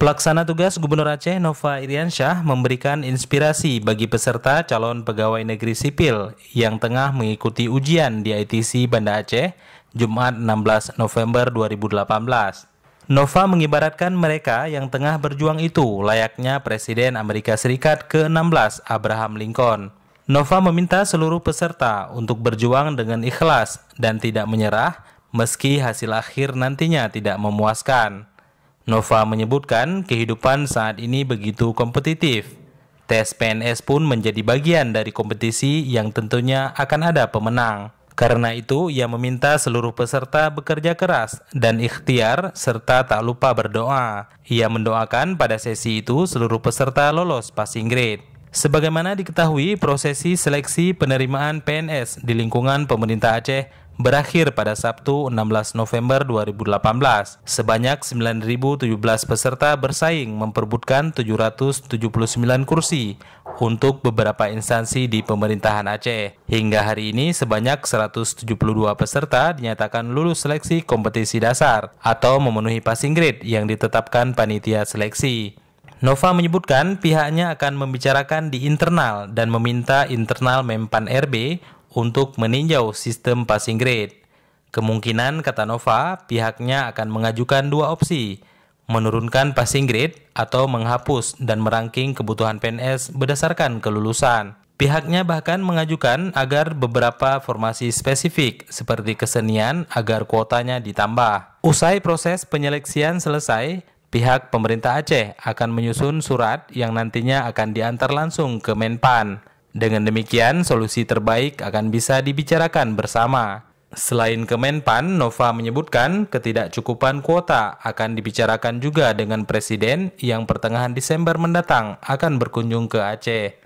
Pelaksana tugas Gubernur Aceh Nova Iriansyah memberikan inspirasi bagi peserta calon pegawai negeri sipil yang tengah mengikuti ujian di ITC Banda Aceh Jumat 16 November 2018. Nova mengibaratkan mereka yang tengah berjuang itu layaknya Presiden Amerika Serikat ke-16 Abraham Lincoln. Nova meminta seluruh peserta untuk berjuang dengan ikhlas dan tidak menyerah meski hasil akhir nantinya tidak memuaskan. Nova menyebutkan kehidupan saat ini begitu kompetitif. Tes PNS pun menjadi bagian dari kompetisi yang tentunya akan ada pemenang. Karena itu, ia meminta seluruh peserta bekerja keras dan ikhtiar serta tak lupa berdoa. Ia mendoakan pada sesi itu seluruh peserta lolos passing grade. Sebagaimana diketahui, prosesi seleksi penerimaan PNS di lingkungan pemerintah Aceh berakhir pada Sabtu 16 November 2018. Sebanyak 9.017 peserta bersaing memperbutkan 779 kursi untuk beberapa instansi di pemerintahan Aceh. Hingga hari ini sebanyak 172 peserta dinyatakan lulus seleksi kompetisi dasar atau memenuhi passing grade yang ditetapkan panitia seleksi. Nova menyebutkan pihaknya akan membicarakan di internal dan meminta internal Mempan RB untuk meninjau sistem passing grade. Kemungkinan, kata Nova, pihaknya akan mengajukan dua opsi, menurunkan passing grade atau menghapus dan meranking kebutuhan PNS berdasarkan kelulusan. Pihaknya bahkan mengajukan agar beberapa formasi spesifik seperti kesenian agar kuotanya ditambah. Usai proses penyeleksian selesai, pihak pemerintah Aceh akan menyusun surat yang nantinya akan diantar langsung ke Menpan. Dengan demikian, solusi terbaik akan bisa dibicarakan bersama. Selain Kemenpan, Nova menyebutkan ketidakcukupan kuota akan dibicarakan juga dengan Presiden yang pertengahan Desember mendatang akan berkunjung ke Aceh.